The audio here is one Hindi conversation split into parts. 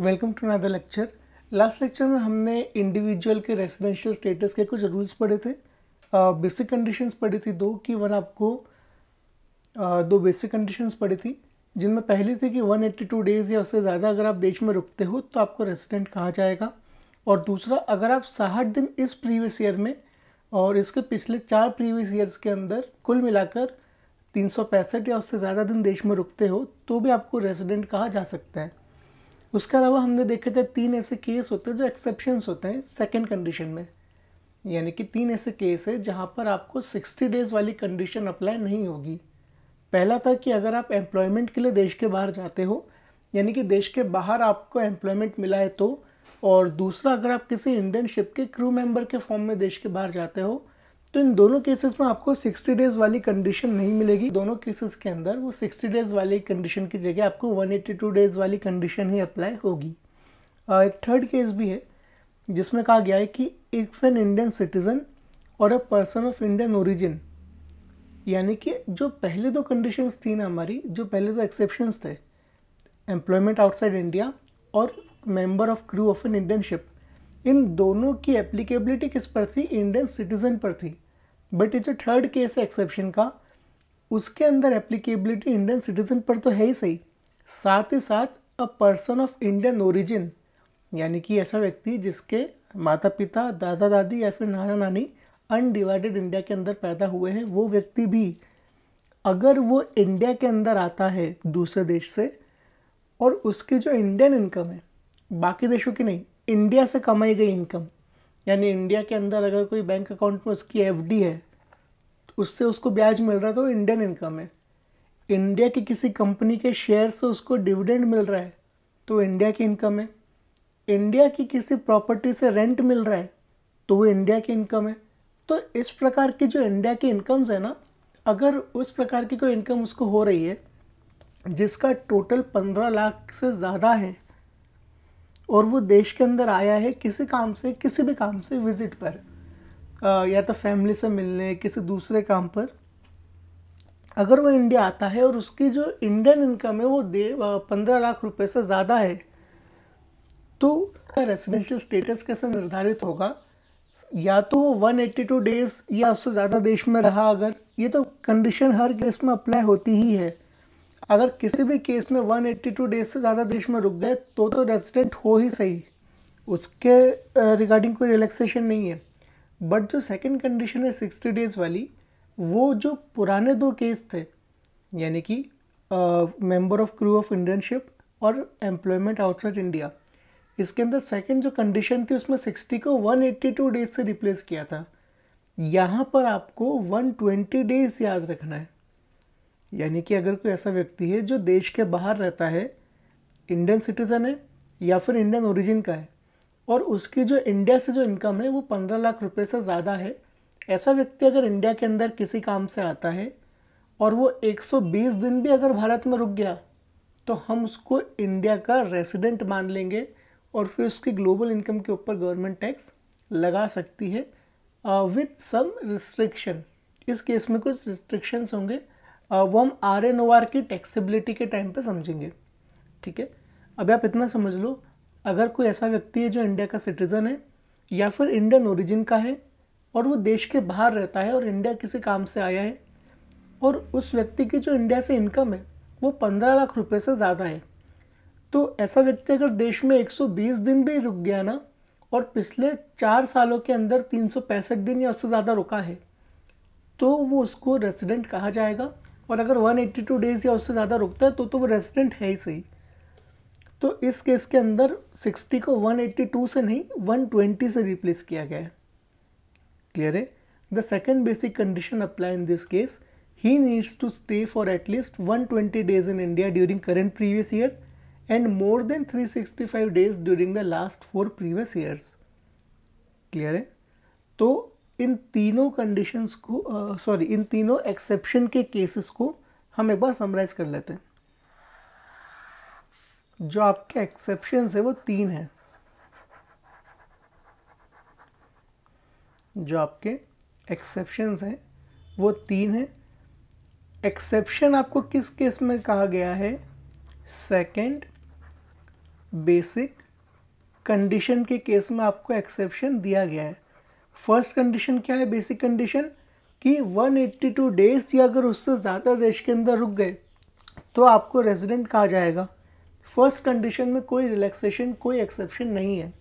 Welcome to another lecture last lecture में हमने इंडिविजुअल के रेजिडेंशियल स्टेटस के कुछ रूल्स पढ़े थे बेसिक uh, कंडीशंस पढ़ी थी दो कि वन आपको uh, दो बेसिक कंडीशंस पढ़ी थी जिनमें पहली थी कि 182 डेज़ या उससे ज़्यादा अगर आप देश में रुकते हो तो आपको रेजिडेंट कहा जाएगा और दूसरा अगर आप साठ दिन इस प्रीवियस ईयर में और इसके पिछले चार प्रीवियस ईयर्स के अंदर कुल मिलाकर तीन या उससे ज़्यादा दिन देश में रुकते हो तो भी आपको रेजिडेंट कहा जा सकता है उसके अलावा हमने देखे थे तीन ऐसे केस होते हैं जो एक्सेप्शंस होते हैं सेकेंड कंडीशन में यानी कि तीन ऐसे केस है जहाँ पर आपको सिक्सटी डेज़ वाली कंडीशन अप्लाई नहीं होगी पहला था कि अगर आप एम्प्लॉयमेंट के लिए देश के बाहर जाते हो यानी कि देश के बाहर आपको एम्प्लॉयमेंट मिला है तो और दूसरा अगर आप किसी इंडियन शिप के क्रू मेंबर के फॉर्म में देश के बाहर जाते हो तो इन दोनों केसेस में आपको 60 डेज वाली कंडीशन नहीं मिलेगी दोनों केसेस के अंदर वो 60 डेज वाली कंडीशन की जगह आपको 182 डेज वाली कंडीशन ही अप्लाई होगी एक थर्ड केस भी है जिसमें कहा गया है कि इफ एन इंडियन सिटीज़न और a person of Indian origin यानी कि जो पहले दो कंडीशंस थी ना हमारी जो पहले दो एक्सेप्शंस थे एम्प्लॉयमेंट आउटसाइड इंडिया और member of crew of an Indian ship इन दोनों की एप्लीकेबिलिटी किस पर थी इंडियन सिटीजन पर थी बट ये जो थर्ड केस है एक्सेप्शन का उसके अंदर एप्लीकेबिलिटी इंडियन सिटीजन पर तो है ही सही साथ ही साथ a person of Indian origin यानी कि ऐसा व्यक्ति जिसके माता पिता दादा दादी या फिर नाना नानी अनडिवाइडेड इंडिया के अंदर पैदा हुए हैं वो व्यक्ति भी अगर वो इंडिया के अंदर आता है दूसरे देश से और उसकी जो इंडियन इनकम है बाकी देशों की नहीं इंडिया से कमाई गई इनकम यानी इंडिया के अंदर अगर कोई बैंक अकाउंट में उसकी एफ है तो उससे उसको ब्याज मिल रहा है तो इंडियन इनकम है इंडिया की किसी कंपनी के शेयर से उसको डिविडेंड मिल रहा है तो इंडिया की इनकम है इंडिया की किसी प्रॉपर्टी से रेंट मिल रहा है तो वो इंडिया की इनकम तो है तो इस प्रकार की जो इंडिया की इनकम्स है ना अगर उस प्रकार की कोई इनकम उसको हो रही है जिसका टोटल पंद्रह लाख से ज़्यादा है और वो देश के अंदर आया है किसी काम से किसी भी काम से विज़िट पर या तो फैमिली से मिलने किसी दूसरे काम पर अगर वो इंडिया आता है और उसकी जो इंडियन इनकम है वो दे पंद्रह लाख रुपए से ज़्यादा है तो रेसिडेंशियल स्टेटस कैसे निर्धारित होगा या तो वो टू डेज़ या उससे ज़्यादा देश में रहा अगर ये तो कंडीशन हर केस में अप्लाई होती ही है अगर किसी भी केस में 182 डेज से ज़्यादा देश में रुक गए तो तो रेजिडेंट हो ही सही उसके रिगार्डिंग कोई रिलैक्सेशन नहीं है बट जो सेकंड कंडीशन है सिक्सटी डेज़ वाली वो जो पुराने दो केस थे यानी कि member of crew of Indian ship और एम्प्लॉयमेंट आउटसाइड इंडिया इसके अंदर सेकंड जो कंडीशन थी उसमें 60 को 182 डेज से रिप्लेस किया था यहाँ पर आपको 120 डेज याद रखना है यानी कि अगर कोई ऐसा व्यक्ति है जो देश के बाहर रहता है इंडियन सिटीज़न है या फिर इंडियन ओरिजिन का है और उसकी जो इंडिया से जो इनकम है वो पंद्रह लाख रुपए से ज़्यादा है ऐसा व्यक्ति अगर इंडिया के अंदर किसी काम से आता है और वो 120 दिन भी अगर भारत में रुक गया तो हम उसको इंडिया का रेसिडेंट मान लेंगे और फिर उसकी ग्लोबल इनकम के ऊपर गवर्नमेंट टैक्स लगा सकती है विथ सम रिस्ट्रिक्शन इस केस में कुछ रिस्ट्रिक्शंस होंगे वो हम आर एन ओ आर की टेक्सीबिलिटी के टाइम पे समझेंगे ठीक है अभी आप इतना समझ लो अगर कोई ऐसा व्यक्ति है जो इंडिया का सिटीज़न है या फिर इंडियन ओरिजिन का है और वो देश के बाहर रहता है और इंडिया किसी काम से आया है और उस व्यक्ति की जो इंडिया से इनकम है वो पंद्रह लाख रुपये से ज़्यादा है तो ऐसा व्यक्ति अगर देश में बीस दिन भी रुक गया ना और पिछले चार सालों के अंदर तीन दिन या उससे ज़्यादा रुका है तो वो उसको रेसिडेंट कहा जाएगा और अगर 182 डेज़ या उससे ज़्यादा रुकता है तो तो वो रेजिडेंट है ही सही तो इस केस के अंदर 60 को 182 से नहीं 120 से रिप्लेस किया गया है क्लियर है the second basic condition apply in this case he needs to stay for at least one twenty days in India during current previous year and more than three sixty five days during the last four previous years clear है तो इन तीनों कंडीशंस को सॉरी इन तीनों एक्सेप्शन के केसेस को हम एक बार समराइज कर लेते हैं जो आपके एक्सेप्शन है वो तीन है जो आपके एक्सेप्शन हैं वो तीन है एक्सेप्शन आपको किस केस में कहा गया है सेकंड बेसिक कंडीशन के केस में आपको एक्सेप्शन दिया गया है फर्स्ट कंडीशन क्या है बेसिक कंडीशन कि 182 डेज या अगर उससे ज़्यादा देश के अंदर रुक गए तो आपको रेजिडेंट कहा जाएगा फर्स्ट कंडीशन में कोई रिलैक्सेशन कोई एक्सेप्शन नहीं है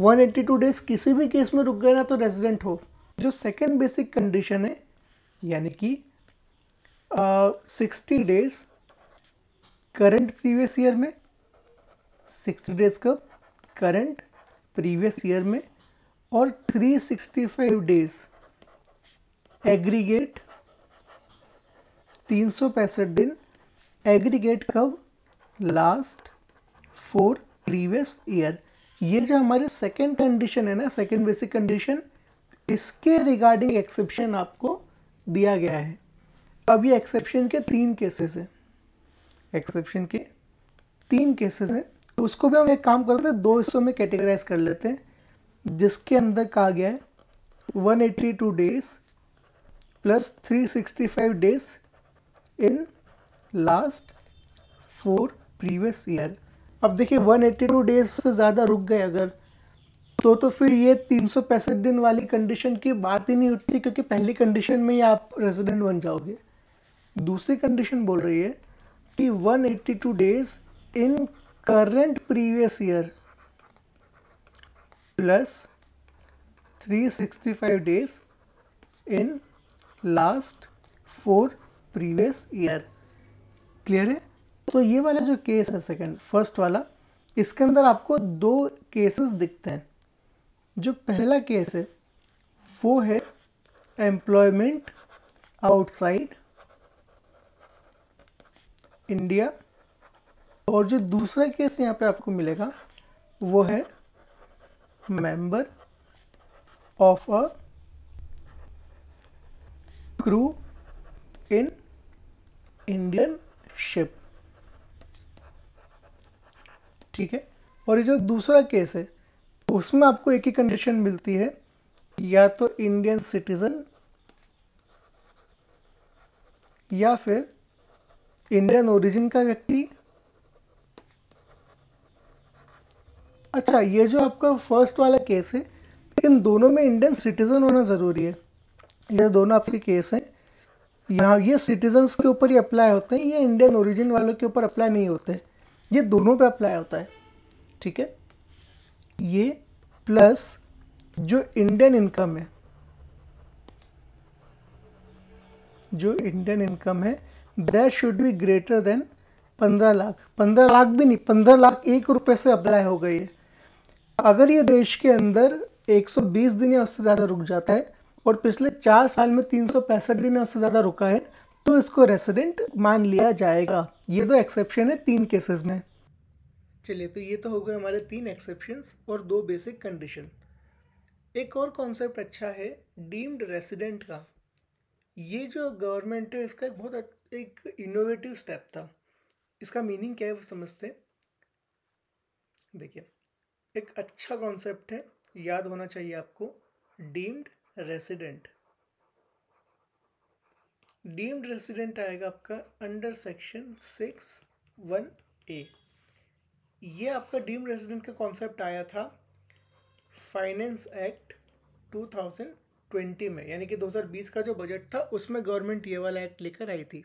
182 डेज किसी भी केस में रुक गए ना तो रेजिडेंट हो जो सेकेंड बेसिक कंडीशन है यानी कि sixty days current previous year में सिक्सटी डेज कब करंट प्रीवियस ईयर में और 365 डेज एग्रीगेट तीन दिन एग्रीगेट कब लास्ट फोर प्रीवियस ईयर ये जो हमारी सेकेंड कंडीशन है ना सेकेंड बेसिक कंडीशन इसके रिगार्डिंग एक्सेप्शन आपको दिया गया है अब ये एक्सेप्शन के तीन केसेस हैं एक्सेप्शन के तीन केसेस हैं तो उसको भी हम एक काम करते हैं दो हिस्सों में कैटेगराइज कर लेते हैं जिसके अंदर कहा गया है 182 days plus 365 days in last four previous year अब देखिए 182 डेज से ज़्यादा रुक गए अगर तो तो फिर ये तीन दिन वाली कंडीशन की बात ही नहीं उठती क्योंकि पहली कंडीशन में ही आप रेजिडेंट बन जाओगे दूसरी कंडीशन बोल रही है कि 182 days in current previous year sixty 365 days in last four previous year clear है तो ये वाला जो केस है सेकंड फर्स्ट वाला इसके अंदर आपको दो केसेस दिखते हैं जो पहला केस है वो है एम्प्लॉयमेंट आउटसाइड इंडिया और जो दूसरा केस यहाँ पे आपको मिलेगा वो है member of a crew in Indian ship ठीक है और ये जो दूसरा केस है उसमें आपको एक ही कंडीशन मिलती है या तो इंडियन सिटीजन या फिर इंडियन ओरिजिन का व्यक्ति अच्छा ये जो आपका फर्स्ट वाला केस है लेकिन दोनों में इंडियन सिटीज़न होना ज़रूरी है ये दोनों आपके केस हैं यहाँ ये सिटीजन्स के ऊपर ही अप्लाई होते हैं ये इंडियन ओरिजिन वालों के ऊपर अप्लाई नहीं होते ये दोनों पे अप्लाई होता है ठीक है ये प्लस जो इंडियन इनकम है जो इंडियन इनकम है that should be greater than पंद्रह लाख पंद्रह लाख भी नहीं पंद्रह लाख एक रुपये से अप्लाई हो गई है अगर ये देश के अंदर 120 दिन या उससे ज़्यादा रुक जाता है और पिछले चार साल में तीन दिन या उससे ज़्यादा रुका है तो इसको रेसिडेंट मान लिया जाएगा ये दो एक्सेप्शन है तीन केसेस में चलिए तो ये तो हो गए हमारे तीन एक्सेप्शंस और दो बेसिक कंडीशन एक और कॉन्सेप्ट अच्छा है डीम्ड रेसिडेंट का ये जो गवर्नमेंट है इसका एक बहुत एक इनोवेटिव स्टेप था इसका मीनिंग क्या है वो समझते हैं देखिए एक अच्छा कॉन्सेप्ट है याद होना चाहिए आपको डीम्ड रेसिडेंट डीम्ड रेसिडेंट आएगा आपका under section six one A ये आपका डीम्ड रेसिडेंट का कॉन्सेप्ट आया था फाइनेंस एक्ट 2020 में यानी कि 2020 का जो बजट था उसमें गवर्नमेंट ये वाला एक्ट लेकर आई थी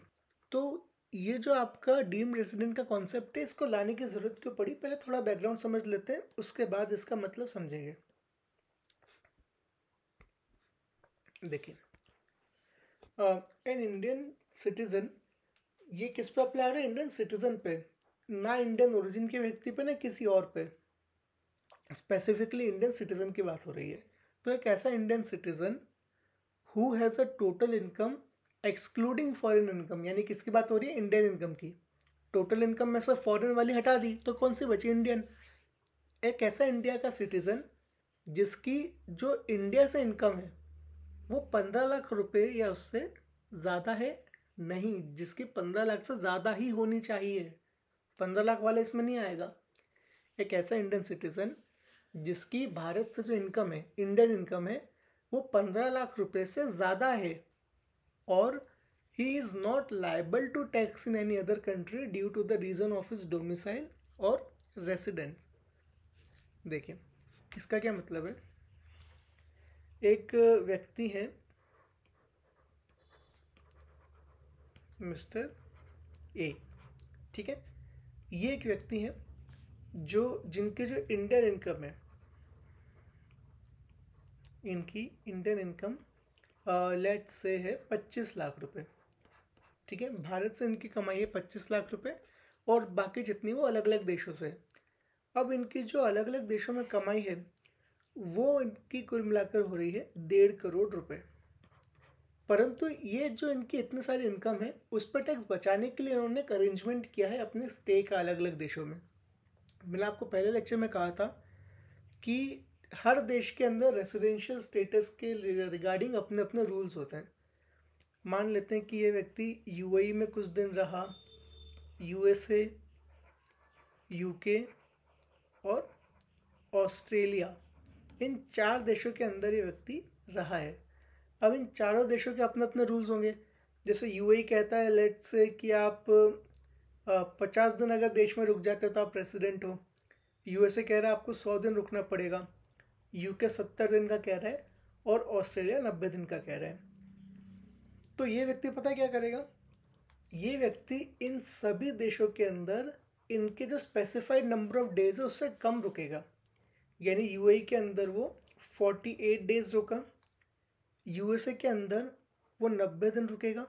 तो ये जो आपका डीम रेसिडेंट का कॉन्सेप्ट है इसको लाने की ज़रूरत क्यों पड़ी पहले थोड़ा बैकग्राउंड समझ लेते हैं उसके बाद इसका मतलब समझेंगे देखिए एन इंडियन सिटीज़न ये किस पे अप्लाई हो रहा है इंडियन सिटीज़न पे ना इंडियन ओरिजिन के व्यक्ति पे ना किसी और पे स्पेसिफिकली इंडियन सिटीज़न की बात हो रही है तो एक ऐसा Indian citizen who has a total income excluding foreign income यानी किसकी बात हो रही है इंडियन इनकम की टोटल इनकम में से फॉरेन वाली हटा दी तो कौन सी बची इंडियन एक ऐसा इंडिया का सिटीज़न जिसकी जो इंडिया से इनकम है वो पंद्रह लाख रुपए या उससे ज़्यादा है नहीं जिसकी पंद्रह लाख से ज़्यादा ही होनी चाहिए पंद्रह लाख वाला इसमें नहीं आएगा एक ऐसा इंडियन सिटीज़न जिसकी भारत से जो इनकम है इंडियन इनकम है वो पंद्रह लाख रुपए से ज़्यादा है और he is not liable to tax in any other country due to the reason of his domicile और रेसिडेंस देखिए इसका क्या मतलब है एक व्यक्ति है मिस्टर ए ठीक है ये एक व्यक्ति है जो जिनके जो इंडियन इनकम है इनकी इंडियन इनकम लेट से है पच्चीस लाख रुपए ठीक है भारत से इनकी कमाई है पच्चीस लाख रुपए और बाकी जितनी वो अलग अलग देशों से है अब इनकी जो अलग अलग देशों में कमाई है वो इनकी कुल मिलाकर हो रही है डेढ़ करोड़ रुपए परंतु ये जो इनकी इतने सारी इनकम है उस पर टैक्स बचाने के लिए इन्होंने एक अरेंजमेंट किया है अपने स्टे का अलग अलग देशों में मैंने आपको पहले लेक्चर में कहा था कि हर देश के अंदर रेसिडेंशियल स्टेटस के रिगार्डिंग अपने अपने रूल्स होते हैं मान लेते हैं कि ये व्यक्ति यूएई e में कुछ दिन रहा यूएसए यूके और ऑस्ट्रेलिया इन चार देशों के अंदर ये व्यक्ति रहा है अब इन चारों देशों के अपने अपने रूल्स होंगे जैसे यूएई e कहता है लेट से कि आप पचास दिन अगर देश में रुक जाते हो तो आप प्रेसिडेंट हो यूएसए कह रहा है आपको सौ दिन रुकना पड़ेगा यूके सत्तर दिन का कह रहा है और ऑस्ट्रेलिया नब्बे दिन का कह रहा है तो ये व्यक्ति पता क्या करेगा ये व्यक्ति इन सभी देशों के अंदर इनके जो स्पेसिफाइड नंबर ऑफ डेज़ है उससे कम रुकेगा यानी यू e के अंदर वो फोर्टी एट डेज़ रुका यू के अंदर वो नब्बे दिन रुकेगा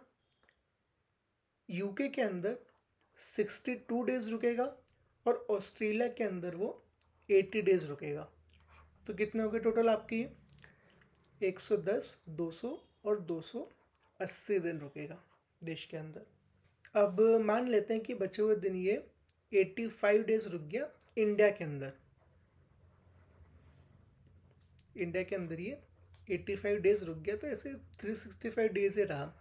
यू के अंदर सिक्सटी टू डेज़ रुकेगा और ऑस्ट्रेलिया के अंदर वो एटी डेज़ रुकेगा तो कितने हो गए टोटल आपकी एक सौ दस दो सौ और दो सौ अस्सी दिन रुकेगा देश के अंदर अब मान लेते हैं कि बचे हुए दिन ये एट्टी फाइव डेज रुक गया इंडिया के अंदर इंडिया के अंदर ये एट्टी फाइव डेज रुक गया तो ऐसे थ्री सिक्सटी फाइव डेज ही रहा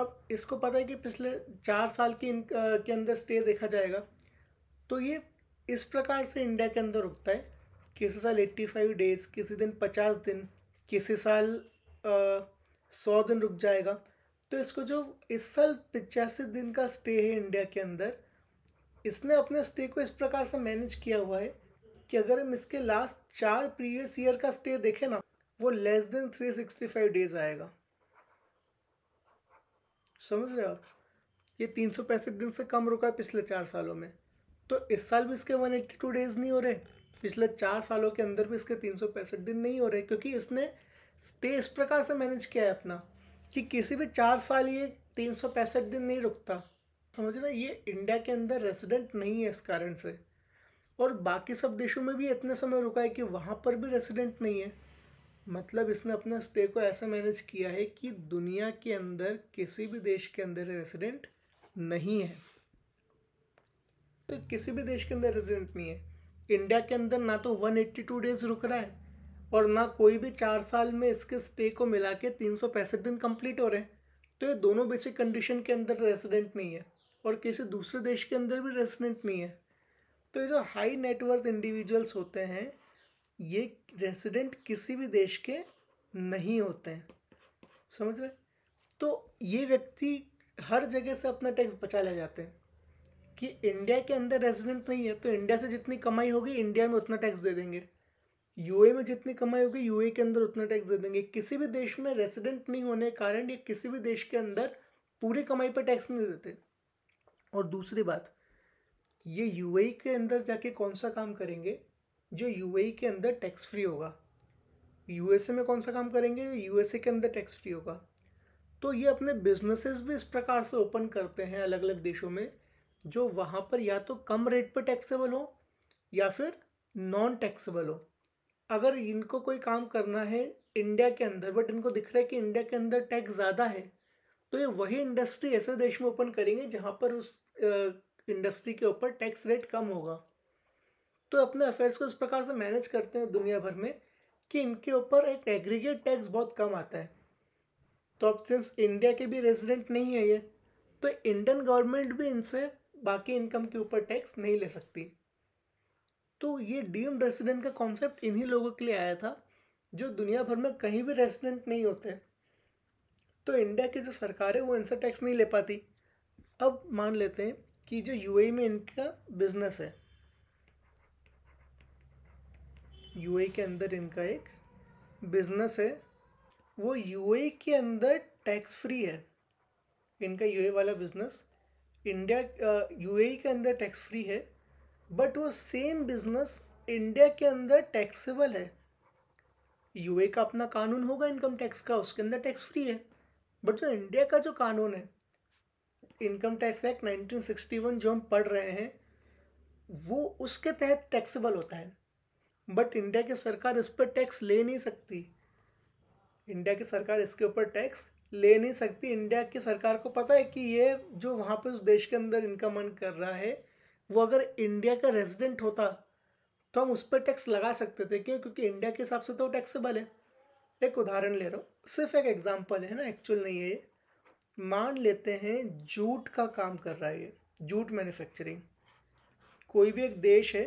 अब इसको पता है कि पिछले चार साल के के अंदर स्टे देखा जाएगा तो ये इस प्रकार से इंडिया के अंदर रुकता है किसी साल एट्टी फाइव डेज़ किसी दिन पचास दिन किसी साल सौ दिन रुक जाएगा तो इसको जो इस साल पचासी दिन का स्टे है इंडिया के अंदर इसने अपने स्टे को इस प्रकार से मैनेज किया हुआ है कि अगर हम इसके लास्ट चार प्रीवियस ईयर का स्टे देखें ना वो less than three sixty five days आएगा समझ रहे हो ये तीन सौ पैंसठ दिन से कम रुका है पिछले चार सालों में तो इस साल भी इसके वन एट्टी टू डेज नहीं हो रहे पिछले चार सालों के अंदर भी इसके तीन सौ पैंसठ दिन नहीं हो रहे क्योंकि इसने स्टे इस प्रकार से मैनेज किया है अपना कि किसी भी चार साल ये तीन सौ पैंसठ दिन नहीं रुकता समझ रहे ये इंडिया के अंदर रेसिडेंट नहीं है इस कारण से और बाकी सब देशों में भी इतने समय रुका है कि वहाँ पर भी रेसिडेंट नहीं है मतलब इसने अपने स्टे को ऐसा मैनेज किया है कि दुनिया के अंदर किसी भी देश के अंदर रेसिडेंट नहीं है तो किसी भी देश के अंदर रेजिडेंट नहीं है इंडिया के अंदर ना तो 182 डेज रुक रहा है और ना कोई भी चार साल में इसके स्टे को मिला के तीन दिन कंप्लीट हो रहे हैं तो ये दोनों बेसिक कंडीशन के अंदर रेजिडेंट नहीं है और किसी दूसरे देश के अंदर भी रेजिडेंट नहीं है तो ये जो हाई नेटवर्थ इंडिविजुअल्स होते हैं ये रेजिडेंट किसी भी देश के नहीं होते हैं समझ रहे तो ये व्यक्ति हर जगह से अपना टैक्स बचा ले जाते हैं कि इंडिया के अंदर रेजिडेंट नहीं है तो इंडिया से जितनी कमाई होगी इंडिया में उतना टैक्स दे देंगे यूए में जितनी कमाई होगी यूए के अंदर उतना टैक्स दे देंगे किसी भी देश में रेसिडेंट नहीं होने के कारण ये किसी भी देश के अंदर पूरी कमाई पर टैक्स नहीं देते और दूसरी बात ये यू के अंदर जाके कौन सा काम करेंगे जो यू के अंदर टैक्स फ्री होगा यू में कौन सा काम करेंगे यू के अंदर टैक्स फ्री होगा तो ये अपने बिजनेसेस भी इस प्रकार से ओपन करते हैं अलग अलग देशों में जो वहाँ पर या तो कम रेट पर टैक्सेबल हो या फिर नॉन टैक्सेबल हो अगर इनको कोई काम करना है इंडिया के अंदर बट इनको दिख रहा है कि इंडिया के अंदर टैक्स ज़्यादा है तो ये वही इंडस्ट्री ऐसे देश में ओपन करेंगे जहाँ पर उस इंडस्ट्री के ऊपर टैक्स रेट कम होगा तो अपने अफेयर्स को इस प्रकार से मैनेज करते हैं दुनिया भर में कि इनके ऊपर एक एग्रीगेट टैक्स बहुत कम आता है तो अब सिंस इंडिया के भी रेजिडेंट नहीं है ये तो इंडियन गवर्नमेंट भी इनसे बाकी इनकम के ऊपर टैक्स नहीं ले सकती तो ये डीम्ड रेसिडेंट का कॉन्सेप्ट इन्हीं लोगों के लिए आया था जो दुनिया भर में कहीं भी रेसिडेंट नहीं होते तो इंडिया की जो सरकार है वो इनसे टैक्स नहीं ले पाती अब मान लेते हैं कि जो यू में इनका बिजनेस है यू के अंदर इनका एक बिजनेस है वो यू के अंदर टैक्स फ्री है इनका यू वाला business India UAE uh, e के अंदर टैक्स फ्री है बट वो सेम बिजनेस इंडिया के अंदर टैक्सेबल है यूए e का अपना कानून होगा इनकम टैक्स का उसके अंदर टैक्स फ्री है बट जो इंडिया का जो कानून है इनकम टैक्स एक्ट 1961 जो हम पढ़ रहे हैं वो उसके तहत टैक्सेबल होता है बट इंडिया की सरकार इस पर टैक्स ले नहीं सकती इंडिया की सरकार इसके ऊपर टैक्स ले नहीं सकती इंडिया की सरकार को पता है कि ये जो वहाँ पे उस देश के अंदर इनका मन कर रहा है वो अगर इंडिया का रेजिडेंट होता तो हम उस पर टैक्स लगा सकते थे क्यों क्योंकि इंडिया के हिसाब से तो टैक्सेबल है एक उदाहरण ले रहा हूँ सिर्फ एक एग्जाम्पल है ना एक्चुअल नहीं है ये मान लेते हैं जूट का काम कर रहा है ये जूट मैन्युफैक्चरिंग कोई भी एक देश है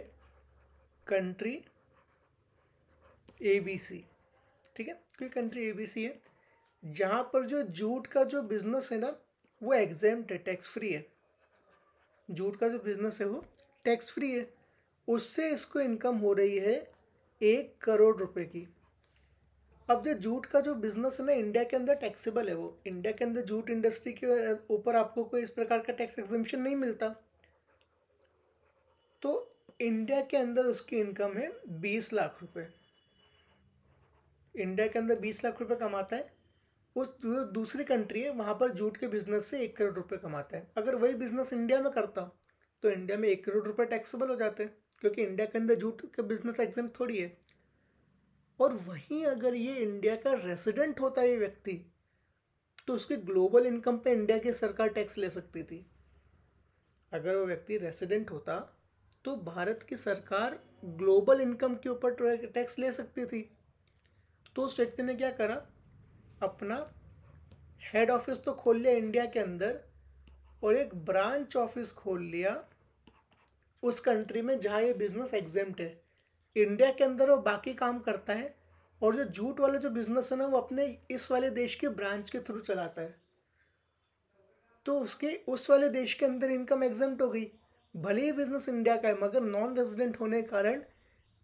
कंट्री ए बी सी ठीक है कोई कंट्री ए बी सी है जहाँ पर जो जूट का जो बिज़नेस है ना वो एग्जाम है टैक्स फ्री है जूट का जो बिज़नेस है वो टैक्स फ्री है उससे इसको इनकम हो रही है एक करोड़ रुपए की अब जो जूट का जो बिज़नेस है ना इंडिया के अंदर टैक्सेबल है वो इंडिया के अंदर जूट इंडस्ट्री के ऊपर आपको कोई इस प्रकार का टैक्स एग्जिबिशन नहीं मिलता तो इंडिया के अंदर उसकी इनकम है बीस लाख रुपए इंडिया के अंदर बीस लाख रुपए कमाता है उस जो दूसरी कंट्री है वहाँ पर जूट के बिजनेस से एक करोड़ रुपए कमाते हैं अगर वही बिजनेस इंडिया में करता तो इंडिया में एक करोड़ रुपए टैक्सेबल हो जाते हैं क्योंकि इंडिया के अंदर जूट का बिजनेस एग्जाम थोड़ी है और वहीं अगर ये इंडिया का रेसिडेंट होता ये व्यक्ति तो उसके ग्लोबल इनकम पे इंडिया की सरकार टैक्स ले सकती थी अगर वो व्यक्ति रेसिडेंट होता तो भारत की सरकार ग्लोबल इनकम के ऊपर टैक्स ले सकती थी तो उस व्यक्ति ने क्या करा अपना हेड ऑफिस तो खोल लिया इंडिया के अंदर और एक ब्रांच ऑफिस खोल लिया उस कंट्री में जहाँ ये बिज़नेस एग्जेम्ट है इंडिया के अंदर वो बाकी काम करता है और जो जूट वाला जो बिज़नेस है ना वो अपने इस वाले देश के ब्रांच के थ्रू चलाता है तो उसके उस वाले देश के अंदर इनकम एग्जेम्ट हो गई भले ही बिज़नेस इंडिया का है मगर नॉन रेजिडेंट होने के कारण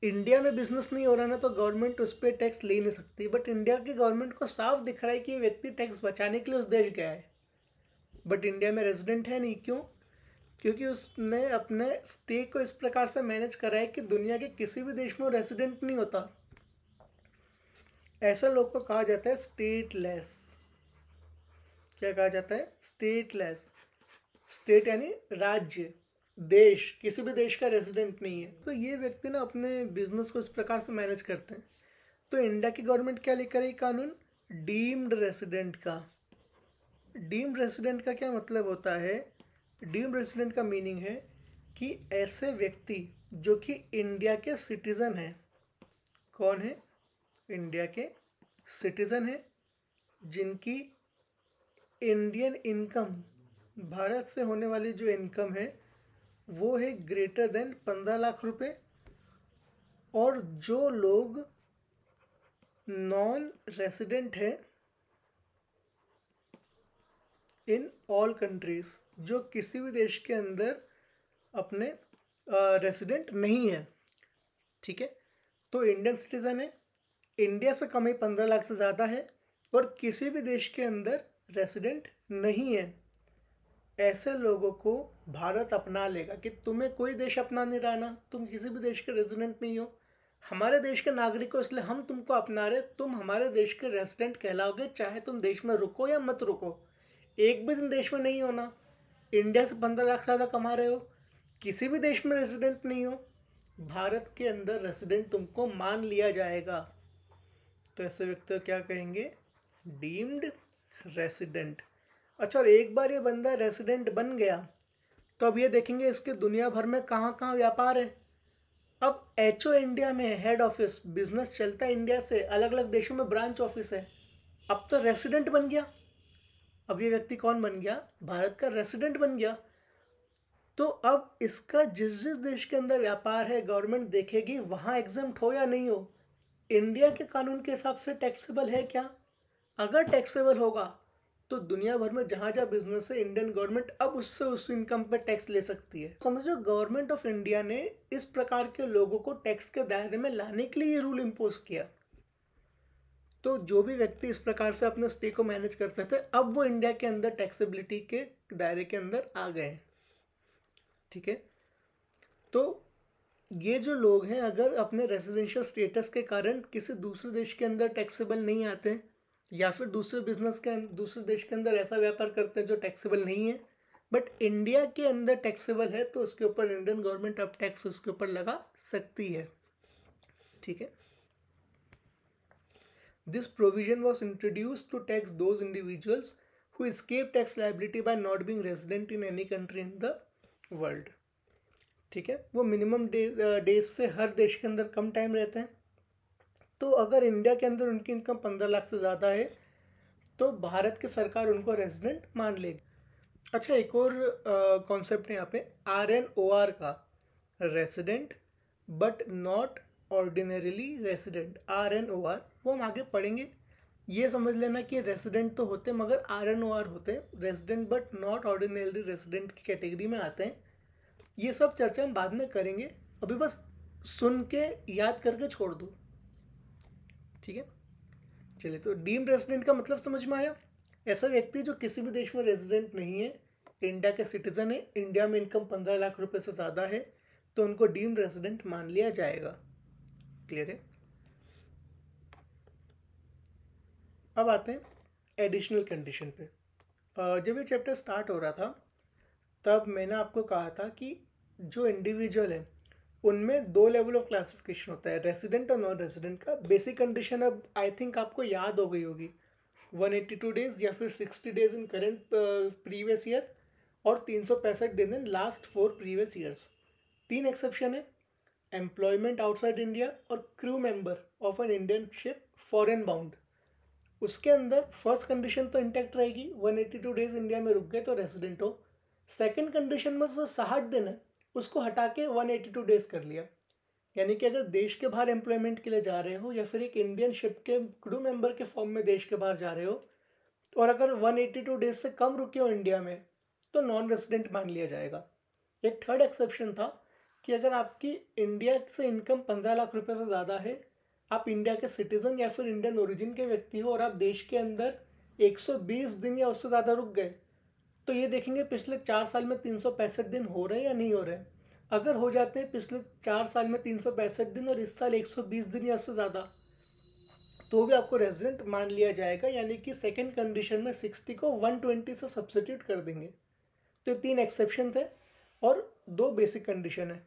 इंडिया में बिजनेस नहीं हो रहा ना तो गवर्नमेंट उस पर टैक्स ले नहीं सकती बट इंडिया की गवर्नमेंट को साफ दिख रहा है कि ये व्यक्ति टैक्स बचाने के लिए उस देश गया है बट इंडिया में रेजिडेंट है नहीं क्यों क्योंकि उसने अपने स्टे को इस प्रकार से मैनेज करा है कि दुनिया के किसी भी देश में रेजिडेंट नहीं होता ऐसे लोग को कहा जाता है स्टेटलेस क्या कहा जाता है स्टेटलेस स्टेट यानी राज्य देश किसी भी देश का रेजिडेंट नहीं है तो ये व्यक्ति ना अपने बिजनेस को इस प्रकार से मैनेज करते हैं तो इंडिया की गवर्नमेंट क्या लेकर आई कानून डीम्ड रेसिडेंट का डीम्ड रेसिडेंट का क्या मतलब होता है डीम्ड रेसिडेंट का मीनिंग है कि ऐसे व्यक्ति जो कि इंडिया के सिटीज़न हैं कौन है इंडिया के सिटीज़न हैं जिनकी इंडियन इनकम भारत से होने वाली जो इनकम है वो है ग्रेटर देन पंद्रह लाख रुपए और जो लोग नॉन रेसिडेंट है इन ऑल कंट्रीज़ जो किसी भी देश के अंदर अपने रेसिडेंट uh, नहीं है ठीक है तो इंडियन सिटीज़न है इंडिया से कमाई पंद्रह लाख से ज़्यादा है और किसी भी देश के अंदर रेसिडेंट नहीं है ऐसे लोगों को भारत अपना लेगा कि तुम्हें कोई देश अपना नहीं रहना तुम किसी भी देश के रेजिडेंट नहीं हो हमारे देश के नागरिक हो इसलिए हम तुमको अपना रहे तुम हमारे देश के रेजिडेंट कहलाओगे चाहे तुम देश में रुको या मत रुको एक भी दिन देश में नहीं होना इंडिया से पंद्रह लाख ज़्यादा कमा रहे हो किसी भी देश में रेजिडेंट नहीं हो भारत के अंदर रेजिडेंट तुमको मान लिया जाएगा तो ऐसे व्यक्ति क्या कहेंगे डीम्ड रेसिडेंट अच्छा और एक बार ये बंदा रेसिडेंट बन गया तो अब ये देखेंगे इसके दुनिया भर में कहाँ कहाँ व्यापार है अब एच इंडिया में हेड ऑफिस बिजनेस चलता है इंडिया से अलग अलग देशों में ब्रांच ऑफिस है अब तो रेसिडेंट बन गया अब ये व्यक्ति कौन बन गया भारत का रेसिडेंट बन गया तो अब इसका जिस जिस देश के अंदर व्यापार है गवर्नमेंट देखेगी वहाँ एग्जाम हो या नहीं हो इंडिया के कानून के हिसाब से टैक्सेबल है क्या अगर टैक्सेबल होगा तो दुनिया भर में जहाँ जहाँ बिजनेस है इंडियन गवर्नमेंट अब उससे उस इनकम पे टैक्स ले सकती है समझो गवर्नमेंट ऑफ इंडिया ने इस प्रकार के लोगों को टैक्स के दायरे में लाने के लिए ये रूल इम्पोज किया तो जो भी व्यक्ति इस प्रकार से अपने स्टे को मैनेज करते थे अब वो इंडिया के अंदर टैक्सेबिलिटी के दायरे के अंदर आ गए ठीक है तो ये जो लोग हैं अगर अपने रेजिडेंशियल स्टेटस के कारण किसी दूसरे देश के अंदर टैक्सेबल नहीं आते या फिर दूसरे बिजनेस के अं-, दूसरे देश के अंदर ऐसा व्यापार करते हैं जो टैक्सेबल नहीं है बट इंडिया के अंदर टैक्सेबल है तो उसके ऊपर इंडियन गवर्नमेंट अब टैक्स उसके ऊपर लगा सकती है ठीक है this provision was introduce to tax those individuals who escape tax liability by not being resident in any country in the world ठीक है वो मिनिमम डेज से हर देश के अंदर कम टाइम रहते हैं तो अगर इंडिया के अंदर उनकी इनकम पंद्रह लाख से ज़्यादा है तो भारत की सरकार उनको रेजिडेंट मान लेगी अच्छा एक और कॉन्सेप्ट है यहाँ पे आर एन ओ आर का resident but not ordinarily resident R N O R वो हम आगे पढ़ेंगे ये समझ लेना कि रेसिडेंट तो होते मगर आर एन ओ आर होते resident but not ordinary resident की कैटेगरी में आते हैं ये सब चर्चा हम बाद में करेंगे अभी बस सुन के याद करके छोड़ दो ठीक है चलिए तो डीम रेजिडेंट का मतलब समझ में आया ऐसा व्यक्ति जो किसी भी देश में रेजिडेंट नहीं है इंडिया के सिटीजन है इंडिया में इनकम पंद्रह लाख रुपए से ज़्यादा है तो उनको डीम रेजिडेंट मान लिया जाएगा क्लियर है अब आते हैं एडिशनल कंडीशन पे जब ये चैप्टर स्टार्ट हो रहा था तब मैंने आपको कहा था कि जो इंडिविजुअल है उनमें दो लेवल ऑफ क्लासिफिकेशन होता है रेसिडेंट और नॉन रेजिडेंट का बेसिक कंडीशन अब आई थिंक आपको याद हो गई होगी 182 डेज या फिर 60 days in current previous year और तीन सौ पैंसठ दिन in last four previous years तीन एक्सेप्शन है एम्प्लॉयमेंट आउटसाइड इंडिया और crew member of an Indian ship foreign bound उसके अंदर फर्स्ट कंडीशन तो इंटैक्ट रहेगी 182 डेज इंडिया में रुक गए तो रेजिडेंट हो सेकंड कंडीशन में जो साठ दिन है उसको हटा के वन एटी टू डेज़ कर लिया यानी कि अगर देश के बाहर एम्प्लॉयमेंट के लिए जा रहे हो या फिर एक इंडियन शिप के क्रू मेंबर के फॉर्म में देश के बाहर जा रहे हो और अगर वन टू डेज से कम रुके हो इंडिया में तो नॉन रेजिडेंट मान लिया जाएगा एक थर्ड एक्सेप्शन था कि अगर आपकी इंडिया से इनकम पंद्रह लाख रुपये से ज़्यादा है आप इंडिया के सिटीज़न या फिर इंडियन ओरिजिन के व्यक्ति हो और आप देश के अंदर 120 दिन या उससे ज़्यादा रुक गए तो ये देखेंगे पिछले चार साल में तीन सौ पैंसठ दिन हो रहे हैं या नहीं हो रहे हैं अगर हो जाते हैं पिछले चार साल में तीन सौ पैंसठ दिन और इस साल एक सौ बीस दिन या उससे ज़्यादा तो भी आपको रेजिडेंट मान लिया जाएगा यानी कि सेकेंड कंडीशन में सिक्सटी को वन ट्वेंटी से सब्सिट्यूट कर देंगे तो तीन एक्सेप्शन थे और दो बेसिक कंडीशन है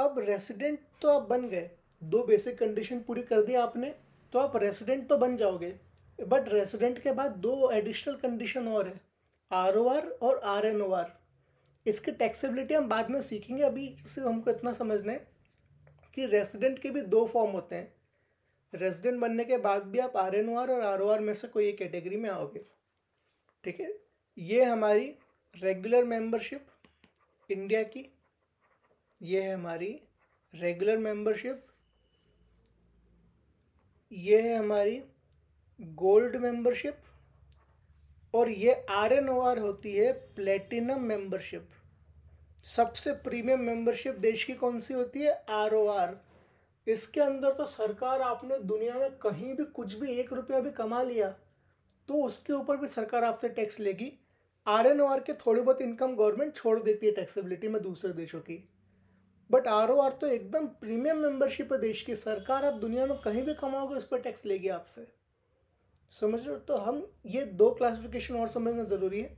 अब रेसिडेंट तो आप बन गए दो बेसिक कंडीशन पूरी कर दी आपने तो आप रेसिडेंट तो बन जाओगे बट रेसिडेंट के बाद दो एडिशनल कंडीशन और है आर ओ आर और आर एन ओ आर इसकी टैक्सेबिलिटी हम बाद में सीखेंगे अभी सिर्फ हमको इतना समझना है कि रेसिडेंट के भी दो फॉर्म होते हैं रेजिडेंट बनने के बाद भी आप आर एन ओ आर और आर ओ आर में से कोई एक कैटेगरी में आओगे ठीक है ये हमारी रेगुलर मेंबरशिप इंडिया की ये है हमारी रेगुलर मेंबरशिप ये है हमारी गोल्ड मेंबरशिप और ये आर एन ओ आर होती है प्लेटिनम मेंबरशिप सबसे प्रीमियम मेंबरशिप देश की कौन सी होती है आर ओ आर इसके अंदर तो सरकार आपने दुनिया में कहीं भी कुछ भी एक रुपया भी कमा लिया तो उसके ऊपर भी सरकार आपसे टैक्स लेगी आर एन ओ आर के थोड़ी बहुत इनकम गवर्नमेंट छोड़ देती है टैक्सेबिलिटी में दूसरे देशों की बट आर ओ आर तो एकदम प्रीमियम मेंबरशिप है देश की सरकार आप दुनिया में कहीं भी कमाओगे उस पर टैक्स लेगी आपसे समझ रहे हो तो हम ये दो क्लासिफिकेशन और समझना ज़रूरी है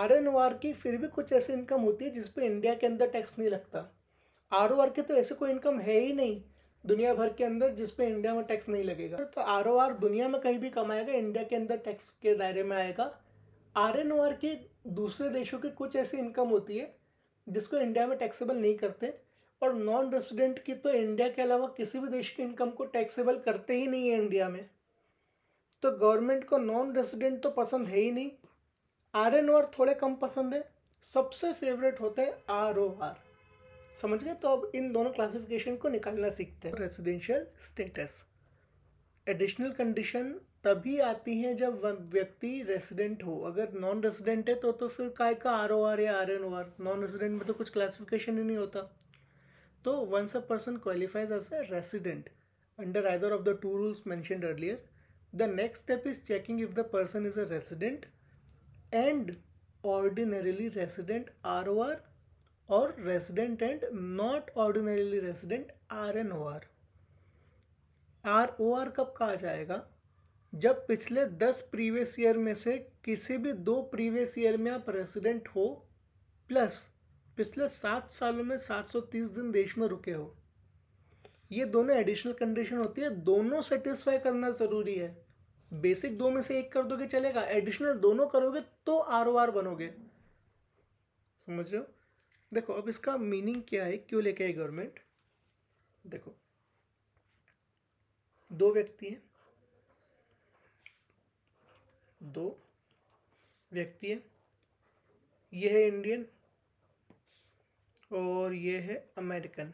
आर एन ओ आर की फिर भी कुछ ऐसी इनकम होती है जिस इंडिया के अंदर टैक्स नहीं लगता आर ओ आर की तो ऐसे कोई इनकम है ही नहीं दुनिया भर के अंदर जिसपे इंडिया में टैक्स नहीं लगेगा तो आर ओ आर दुनिया में कहीं भी कमाएगा इंडिया के अंदर टैक्स के दायरे में आएगा आर एन ओ आर की दूसरे देशों की कुछ ऐसी इनकम होती है जिसको इंडिया में टैक्सेबल नहीं करते और नॉन रेसिडेंट की तो इंडिया के अलावा किसी भी देश की इनकम को टैक्सेबल करते ही नहीं है इंडिया में तो गवर्नमेंट को नॉन रेजिडेंट तो पसंद है ही नहीं आर एन आर थोड़े कम पसंद है सबसे फेवरेट होते हैं आर ओ आर समझ गए तो अब इन दोनों क्लासिफिकेशन को निकालना सीखते हैं रेजिडेंशियल स्टेटस एडिशनल कंडीशन तभी आती है जब व्यक्ति रेसिडेंट हो अगर नॉन रेजिडेंट है तो तो फिर काय का आर ओ आर या R N O R non resident में तो कुछ क्लासिफिकेशन ही नहीं होता तो once a person qualifies as a resident under other of the two rules mention earlier the next step is checking if the person is a resident and ordinarily resident ROR or resident and not ordinarily resident RNOR. ROR कब कहा जाएगा जब पिछले दस प्रीवियस ईयर में से किसी भी दो प्रीवियस ईयर में आप रेसिडेंट हो प्लस पिछले सात सालों में सात सौ तीस दिन देश में रुके हो ये दोनों एडिशनल कंडीशन होती है दोनों सेटिस्फाई करना ज़रूरी है बेसिक दो में से एक कर दोगे चलेगा एडिशनल दोनों करोगे तो आर ओ आर बनोगे समझ रहे हो देखो अब इसका मीनिंग क्या है क्यों लेके आई गवर्नमेंट देखो दो व्यक्ति हैं दो व्यक्ति हैं ये है इंडियन और यह है अमेरिकन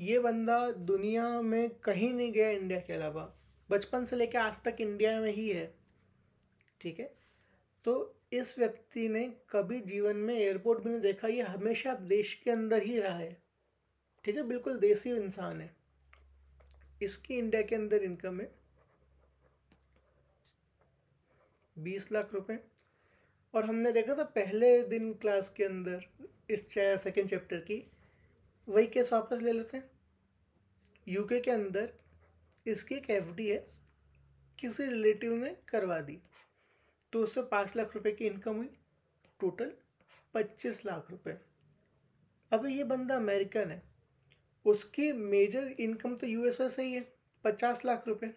ये बंदा दुनिया में कहीं नहीं गया इंडिया के अलावा बचपन से लेकर आज तक इंडिया में ही है ठीक है तो इस व्यक्ति ने कभी जीवन में एयरपोर्ट भी नहीं देखा ये हमेशा देश के अंदर ही रहा है ठीक है बिल्कुल देसी इंसान है इसकी इंडिया के अंदर इनकम है बीस लाख रुपए और हमने देखा था पहले दिन क्लास के अंदर इस सेकेंड चैप्टर की वही केस वापस ले लेते हैं यूके के अंदर इसकी एक एफ है किसी रिलेटिव ने करवा दी तो उससे पाँच लाख रुपए की इनकम हुई टोटल पच्चीस लाख रुपए अब ये बंदा अमेरिकन है उसकी मेजर इनकम तो यूएसए से ही है पचास लाख रुपए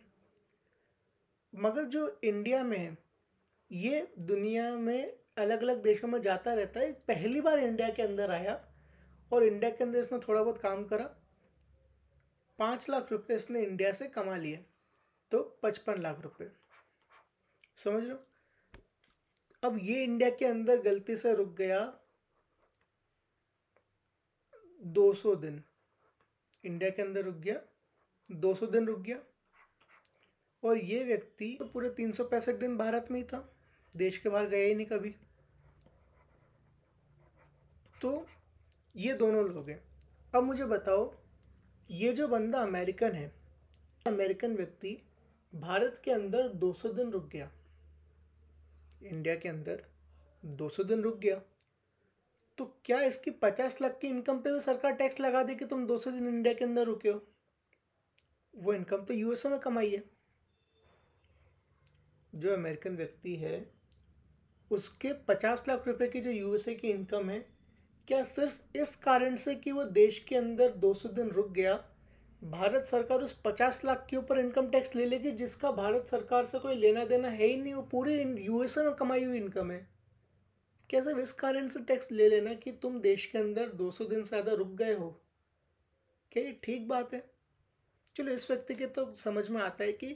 मगर जो इंडिया में है ये दुनिया में अलग अलग देशों में जाता रहता है पहली बार इंडिया के अंदर आया और इंडिया के अंदर इसने थोड़ा बहुत काम करा पाँच लाख रुपए इसने इंडिया से कमा लिए तो पचपन लाख रुपए समझ लो अब ये इंडिया के अंदर गलती से रुक गया दो सौ दिन इंडिया के अंदर रुक गया दो सौ दिन रुक गया और ये व्यक्ति तो पूरे तीन सौ पैंसठ दिन भारत में ही था देश के बाहर गया ही नहीं कभी तो ये दोनों लोग हैं अब मुझे बताओ ये जो बंदा अमेरिकन है अमेरिकन व्यक्ति भारत के अंदर 200 दिन रुक गया इंडिया के अंदर 200 दिन रुक गया तो क्या इसकी 50 लाख की इनकम पे भी सरकार टैक्स लगा दे कि तुम 200 दिन इंडिया के अंदर रुके हो वो इनकम तो यूएसए में कमाई है जो अमेरिकन व्यक्ति है उसके पचास लाख रुपए की जो यूएसए की इनकम है क्या सिर्फ इस कारण से कि वो देश के अंदर 200 दिन रुक गया भारत सरकार उस 50 लाख के ऊपर इनकम टैक्स ले लेगी जिसका भारत सरकार से कोई लेना देना है ही नहीं वो पूरे यूएसए में कमाई हुई इनकम है क्या सिर्फ इस कारण से टैक्स ले लेना कि तुम देश के अंदर 200 दिन से ज़्यादा रुक गए हो क्या ये ठीक बात है चलो इस व्यक्ति के तो समझ में आता है कि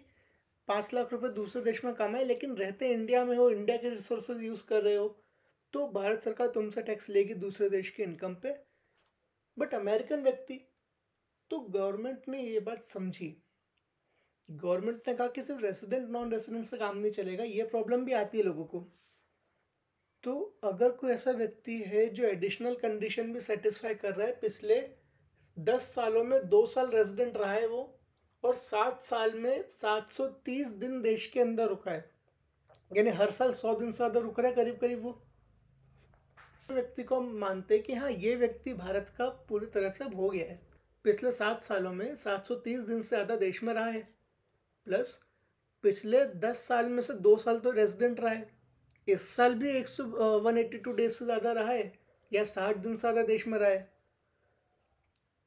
पाँच लाख रुपए दूसरे देश में कमाए लेकिन रहते इंडिया में हो इंडिया के रिसोर्सेज यूज़ कर रहे हो तो भारत सरकार तुमसे टैक्स लेगी दूसरे देश के इनकम पे बट अमेरिकन व्यक्ति तो गवर्नमेंट ने ये बात समझी गवर्नमेंट ने कहा कि सिर्फ रेसिडेंट नॉन रेसिडेंट से काम नहीं चलेगा ये प्रॉब्लम भी आती है लोगों को तो अगर कोई ऐसा व्यक्ति है जो एडिशनल कंडीशन भी सेटिस्फाई कर रहा है पिछले दस सालों में दो साल रेजिडेंट रहा है वो और सात साल में सात सौ तीस दिन देश के अंदर रुका है यानी हर साल सौ दिन से ज़्यादा रुक रहा है करीब करीब वो व्यक्ति को मानते कि हाँ ये व्यक्ति भारत का पूरी तरह से भोग है पिछले सात सालों में 730 दिन से ज़्यादा देश में रहा है प्लस पिछले दस साल में से दो साल तो रेजिडेंट रहा है इस साल भी एक सौ वन एट्टी टू डेज से ज़्यादा रहा है या साठ दिन से ज़्यादा देश में रहा है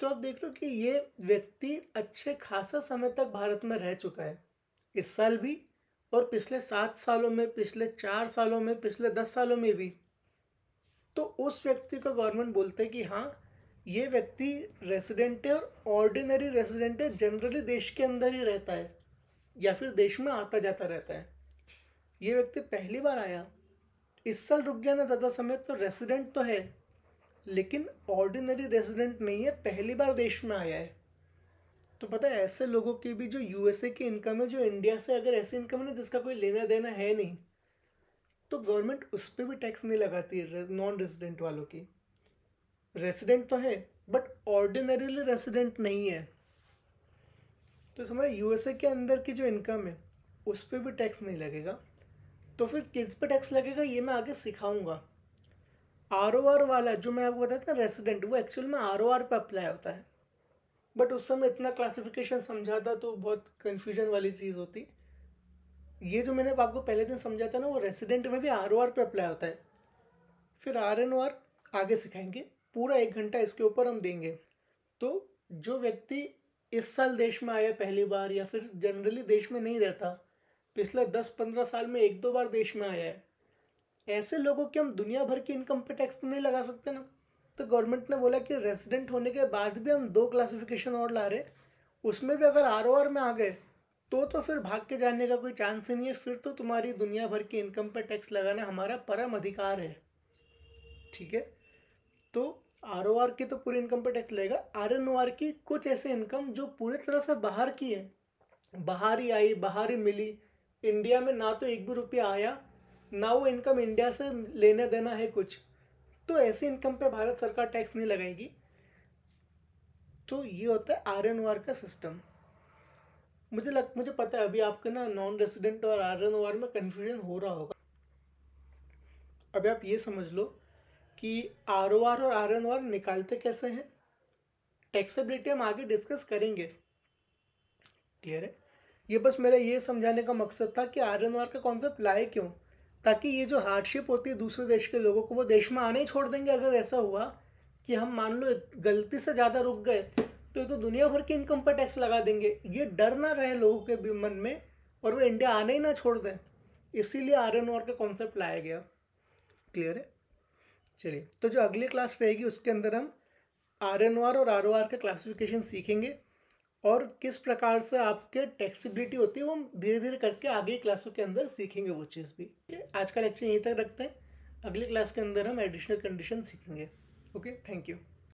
तो आप देख लो कि ये व्यक्ति अच्छे खासा समय तक भारत में रह चुका है इस साल भी और पिछले सात सालों में पिछले चार सालों में पिछले दस सालों में भी तो उस व्यक्ति को गवर्नमेंट बोलते हैं कि हाँ ये व्यक्ति रेसिडेंट है और ऑर्डिनरी रेसिडेंट है जनरली देश के अंदर ही रहता है या फिर देश में आता जाता रहता है ये व्यक्ति पहली बार आया इस साल रुक गया ना ज़्यादा समय तो रेसिडेंट तो है लेकिन ऑर्डिनरी रेजिडेंट नहीं है पहली बार देश में आया है तो पता है ऐसे लोगों की भी जो यूएसए की इनकम है जो इंडिया से अगर ऐसी इनकम है ना जिसका कोई लेना देना है नहीं तो गवर्नमेंट उस पर भी टैक्स नहीं लगाती है नॉन रेजिडेंट वालों की रेसिडेंट तो है बट ऑर्डिनरीली रेसिडेंट नहीं है तो इस हमारे यूएसए के अंदर की जो इनकम है उस पर भी टैक्स नहीं लगेगा तो फिर किस पे टैक्स लगेगा ये मैं आगे सिखाऊंगा आर ओ आर वाला जो मैं आपको बताया था रेसिडेंट वो एक्चुअल में आर ओ आर पर अप्लाई होता है बट उस समय इतना क्लासिफिकेशन समझा था तो बहुत कन्फ्यूजन वाली चीज़ होती ये जो मैंने आपको पहले दिन समझाया था ना वो रेसिडेंट में भी आर ओ आर पर अप्लाई होता है फिर आर एन ओ आर आगे सिखाएंगे पूरा एक घंटा इसके ऊपर हम देंगे तो जो व्यक्ति इस साल देश में आया पहली बार या फिर जनरली देश में नहीं रहता पिछले दस पंद्रह साल में एक दो बार देश में आया है ऐसे लोगों की हम दुनिया भर की इनकम पर टैक्स तो नहीं लगा सकते ना तो गवर्नमेंट ने बोला कि रेजिडेंट होने के बाद भी हम दो क्लासिफिकेशन और ला रहे उसमें भी अगर आर ओ आर में आ गए तो तो फिर भाग के जाने का कोई चांस ही नहीं है फिर तो तुम्हारी दुनिया भर की इनकम पर टैक्स लगाना हमारा परम अधिकार है ठीक है तो आर ओ आर की तो पूरी इनकम पर टैक्स लगेगा आर एन ओ आर की कुछ ऐसे इनकम जो पूरी तरह से बाहर की है बाहर ही आई बाहर ही मिली इंडिया में ना तो एक भी रुपया आया ना वो इनकम इंडिया से लेने देना है कुछ तो ऐसी इनकम पे भारत सरकार टैक्स नहीं लगाएगी तो ये होता है आर एन ओ आर का सिस्टम मुझे लग मुझे पता है अभी आपके ना नॉन रेसिडेंट और आर एन आर में कन्फ्यूजन हो रहा होगा अभी आप ये समझ लो कि आर ओ आर और आर एन आर निकालते कैसे हैं टैक्सेबिलिटी हम आगे डिस्कस करेंगे क्लियर है ये बस मेरा ये समझाने का मकसद था कि आर एन आर का कॉन्सेप्ट लाए क्यों ताकि ये जो हार्डशिप होती है दूसरे देश के लोगों को वो देश में आने ही छोड़ देंगे अगर ऐसा हुआ कि हम मान लो गलती से ज़्यादा रुक गए तो ये तो दुनिया भर की इनकम पर टैक्स लगा देंगे ये डर ना रहे लोगों के भी मन में और वो इंडिया आने ही ना छोड़ दें इसीलिए आर एन का कॉन्सेप्ट लाया गया क्लियर है चलिए तो जो अगली क्लास रहेगी उसके अंदर हम आर एन और आर ओ आर का क्लासिफिकेशन सीखेंगे और किस प्रकार से आपके टैक्सीबिलिटी होती है वो हम धीरे धीरे करके आगे क्लासों के अंदर सीखेंगे वो चीज़ भी आज का लेक्चर यहीं तक रखते हैं अगली क्लास के अंदर हम एडिशनल कंडीशन सीखेंगे ओके थैंक यू